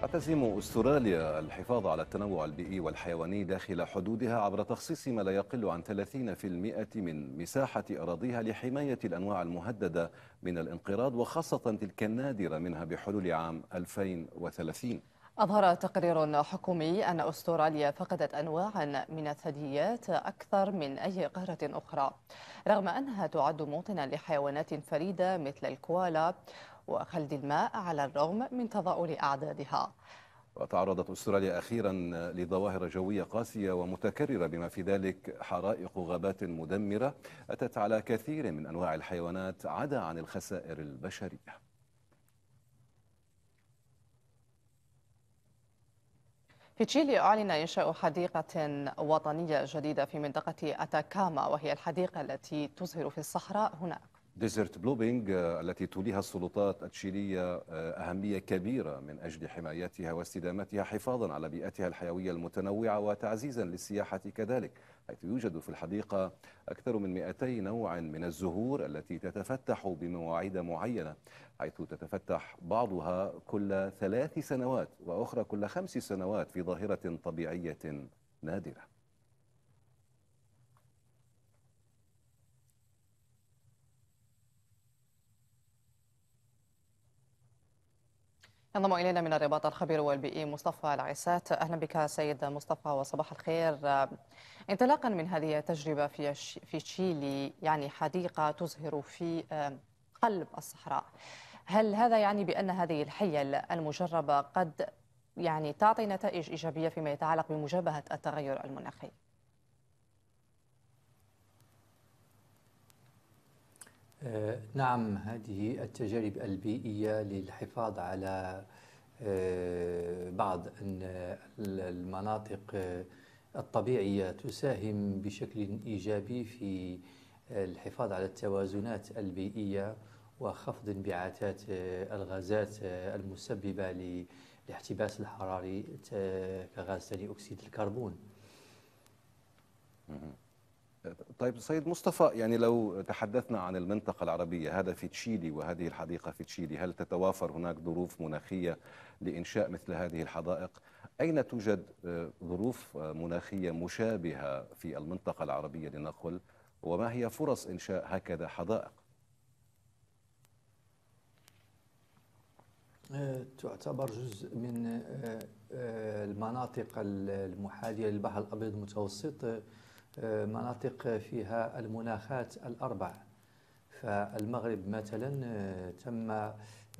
تعتزم استراليا الحفاظ على التنوع البيئي والحيواني داخل حدودها عبر تخصيص ما لا يقل عن 30% من مساحة أراضيها لحماية الأنواع المهددة من الانقراض وخاصة تلك النادرة منها بحلول عام 2030 أظهر تقرير حكومي أن أستراليا فقدت أنواعا من الثدييات أكثر من أي قارة أخرى رغم أنها تعد موطنا لحيوانات فريدة مثل الكوالا وخلد الماء على الرغم من تضاؤل أعدادها وتعرضت أستراليا أخيرا لظواهر جوية قاسية ومتكررة بما في ذلك حرائق غابات مدمرة أتت على كثير من أنواع الحيوانات عدا عن الخسائر البشرية في تشيلي أعلن إنشاء حديقة وطنية جديدة في منطقة أتاكاما وهي الحديقة التي تزهر في الصحراء هناك ديزرت بلوبينج آه، التي توليها السلطات التشيلية آه، أهمية كبيرة من أجل حمايتها واستدامتها حفاظا على بيئتها الحيوية المتنوعة وتعزيزا للسياحة كذلك حيث يوجد في الحديقة أكثر من 200 نوع من الزهور التي تتفتح بمواعيد معينة حيث تتفتح بعضها كل ثلاث سنوات وأخرى كل خمس سنوات في ظاهرة طبيعية نادرة ينضم إلينا من الرباط الخبير والبيئي مصطفى العسات أهلا بك سيد مصطفى وصباح الخير انطلاقا من هذه التجربة في في تشيلي يعني حديقة تزهر في قلب الصحراء هل هذا يعني بأن هذه الحيل المجربة قد يعني تعطي نتائج إيجابية فيما يتعلق بمجابهة التغير المناخي؟ آه، نعم هذه التجارب البيئية للحفاظ على آه، بعض المناطق آه، الطبيعية تساهم بشكل إيجابي في الحفاظ على التوازنات البيئية وخفض انبعاثات الغازات المسببة للاحتباس الحراري كغاز ثاني أكسيد الكربون. طيب سيد مصطفى يعني لو تحدثنا عن المنطقة العربية هذا في تشيلي وهذه الحديقة في تشيلي هل تتوافر هناك ظروف مناخية لإنشاء مثل هذه الحدائق أين توجد آه، ظروف آه، مناخية مشابهة في المنطقة العربية لنقل وما هي فرص إنشاء هكذا حدائق آه، تعتبر جزء من المناطق المحاذية للبحر الأبيض المتوسط آه، مناطق فيها المناخات الأربع فالمغرب مثلا آه، تم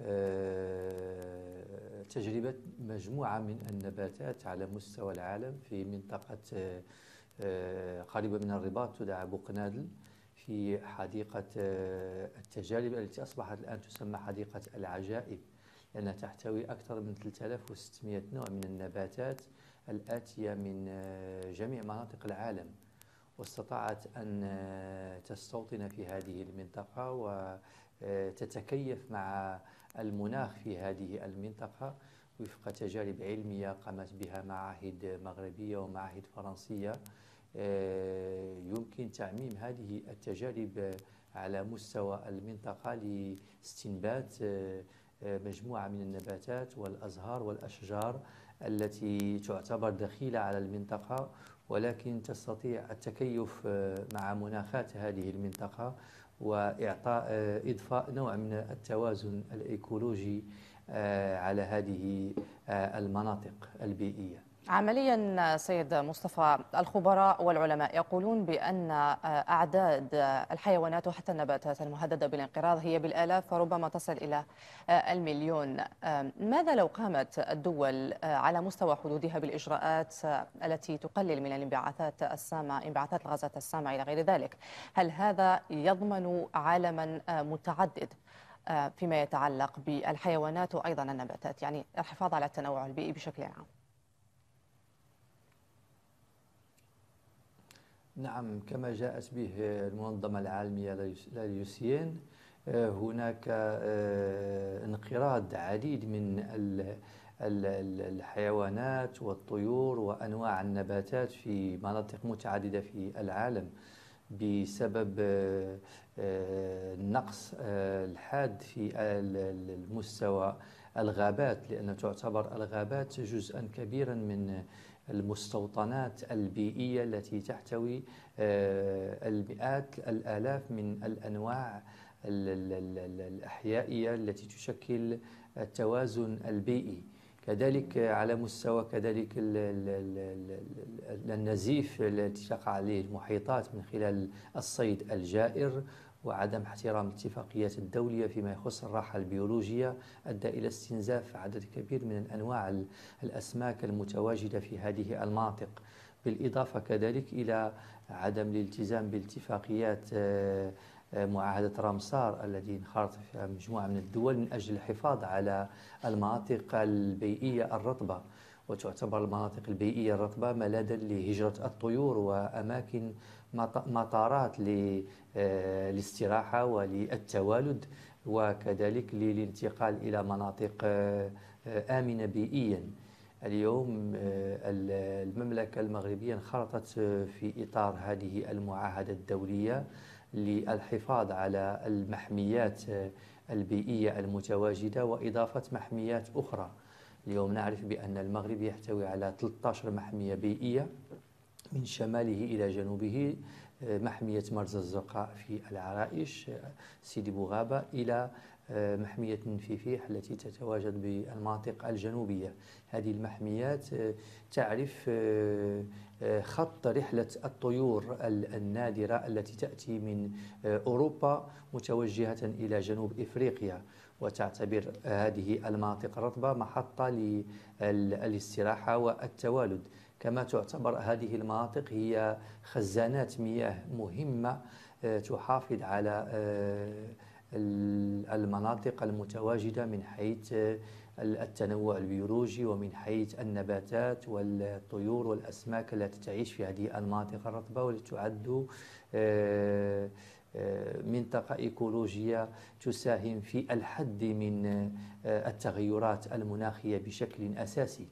آه، تجربة مجموعة من النباتات على مستوى العالم في منطقة قريبة من الرباط تدعى بوقنادل في حديقة التجارب التي أصبحت الآن تسمى حديقة العجائب لأنها تحتوي أكثر من 3600 نوع من النباتات الآتية من جميع مناطق العالم واستطاعت أن آه، تستوطن في هذه المنطقة وتتكيف آه، مع المناخ في هذه المنطقة وفق تجارب علمية قامت بها معاهد مغربية ومعاهد فرنسية آه، يمكن تعميم هذه التجارب على مستوى المنطقة لاستنبات مجموعة من النباتات والأزهار والأشجار التي تعتبر دخيلة على المنطقة ولكن تستطيع التكيف آه، مع مناخات هذه المنطقة وإعطاء آه، إضفاء نوع من التوازن الإيكولوجي آه، على هذه المناطق البيئية عمليا سيد مصطفى الخبراء والعلماء يقولون بأن آه، أعداد الحيوانات وحتى النباتات المهددة بالانقراض هي بالآلاف فربما تصل إلى آه، المليون ماذا لو قامت الدول آه، على مستوى حدودها بالإجراءات التي تقلل من الانبعاثات السامة انبعاثات الغازات السامة إلى غير ذلك هل هذا يضمن عالما متعدد فيما يتعلق بالحيوانات وأيضا النباتات يعني الحفاظ على التنوع البيئي بشكل عام نعم كما جاءت به المنظمة العالمية لليوسيين آه، هناك آه، انقراض عديد من الحيوانات والطيور وأنواع النباتات في مناطق متعددة في العالم بسبب آه، النقص الحاد في المستوى الغابات لأن تعتبر الغابات جزءا كبيرا من المستوطنات البيئية التي تحتوي آه، المئات الآلاف من الأنواع الأحيائية التي تشكل التوازن البيئي كذلك على مستوى كذلك النزيف التي تقع عليه المحيطات من خلال الصيد الجائر وعدم احترام الاتفاقيات الدولية فيما يخص الراحة البيولوجية أدى إلى استنزاف عدد كبير من أنواع الأسماك المتواجدة في هذه المناطق بالإضافة كذلك إلى عدم الالتزام بالاتفاقيات آه، آه، معاهدة رامسار التي انخرط فيها مجموعة من الدول من أجل الحفاظ على المناطق البيئية الرطبة وتعتبر المناطق البيئية الرطبة ملاذا لهجرة الطيور وأماكن مطارات آه، للاستراحة وللتوالد وكذلك للانتقال إلى مناطق آه، آه، آمنة بيئيا اليوم المملكة المغربية انخرطت في إطار هذه المعاهدة الدولية للحفاظ على المحميات البيئية المتواجدة وإضافة محميات أخرى اليوم نعرف بأن المغرب يحتوي على 13 محمية بيئية من شماله إلى جنوبه آه، محمية مرز الزرقاء في العرائش آه، سيدي بوغابة إلى آه، محمية النفيفيح التي تتواجد بالمناطق الجنوبية هذه المحميات تعرف خط رحلة الطيور النادرة التي تأتي من أوروبا متوجهة إلى جنوب إفريقيا وتعتبر هذه المناطق الرطبة محطة للاستراحة والتوالد كما تعتبر هذه المناطق هي خزانات مياه مهمة آه، تحافظ على آه، المناطق المتواجدة من حيث آه، التنوع البيولوجي ومن حيث النباتات والطيور والأسماك التي تعيش في هذه المناطق الرطبة والتي تعد منطقة إيكولوجية تساهم في الحد من آه، التغيرات المناخية بشكل أساسي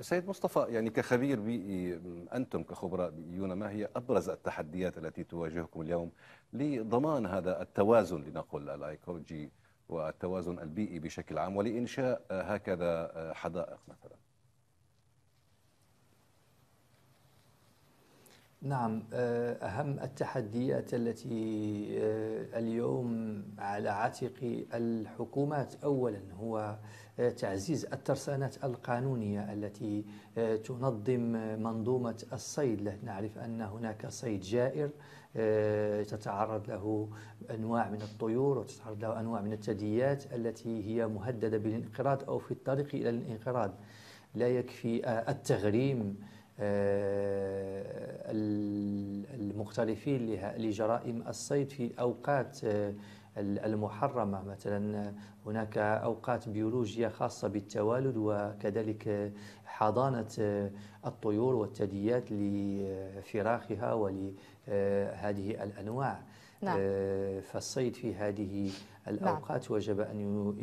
سيد مصطفى يعني كخبير بيئي أنتم كخبراء بيئيون ما هي أبرز التحديات التي تواجهكم اليوم لضمان هذا التوازن لنقل الأيكولوجي والتوازن البيئي بشكل عام ولإنشاء هكذا آه، حدائق مثلا نعم آه، أهم التحديات التي آه، اليوم على عاتق الحكومات أولا هو آه، تعزيز الترسانات القانونية التي تنظم منظومة الصيد نعرف أن هناك صيد جائر تتعرض له أنواع من الطيور وتتعرض له أنواع من الثدييات التي هي مهددة بالانقراض أو في الطريق إلى الانقراض لا يكفي التغريم آه، المختلفين لجرائم الصيد في أوقات آه، المحرمة مثلا هناك أوقات بيولوجية خاصة بالتوالد وكذلك حضانة آه، الطيور والثدييات لفراخها ولهذه الأنواع نعم. فالصيد في هذه الأوقات نعم. وجب أن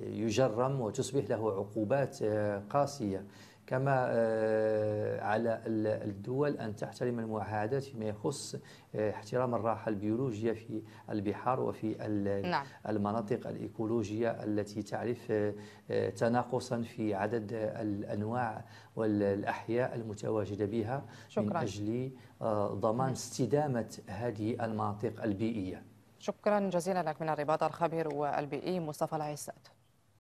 يجرم وتصبح له عقوبات قاسية كما آه، على الدول أن تحترم المعاهدات فيما يخص آه، احترام الراحة البيولوجية في البحار وفي نعم. المناطق الإيكولوجية التي تعرف آه، تناقصا في عدد الأنواع والأحياء المتواجدة بها شكرا. من أجل ضمان نعم. استدامة هذه المناطق البيئية شكرا جزيلا لك من الرباط الخبير والبيئي مصطفى العيسات